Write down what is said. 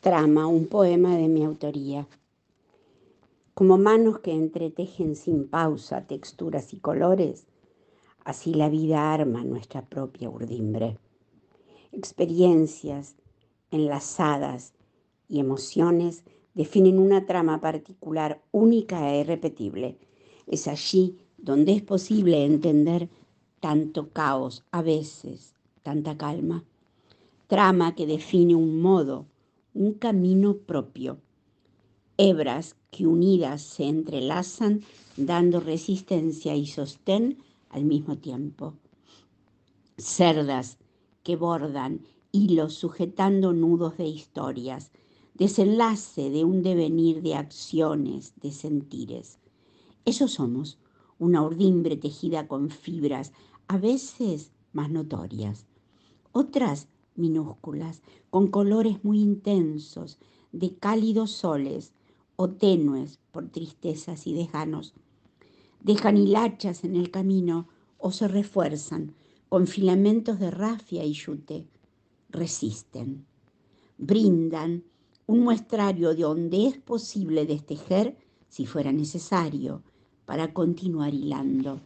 Trama, un poema de mi autoría. Como manos que entretejen sin pausa texturas y colores, así la vida arma nuestra propia urdimbre. Experiencias enlazadas y emociones definen una trama particular, única e irrepetible. Es allí donde es posible entender tanto caos, a veces tanta calma. Trama que define un modo un camino propio. Hebras que unidas se entrelazan dando resistencia y sostén al mismo tiempo. Cerdas que bordan hilos sujetando nudos de historias, desenlace de un devenir de acciones, de sentires. Eso somos, una urdimbre tejida con fibras, a veces más notorias, otras minúsculas, con colores muy intensos, de cálidos soles o tenues por tristezas y desganos. Dejan hilachas en el camino o se refuerzan con filamentos de rafia y yute. Resisten, brindan un muestrario de donde es posible destejer, si fuera necesario, para continuar hilando.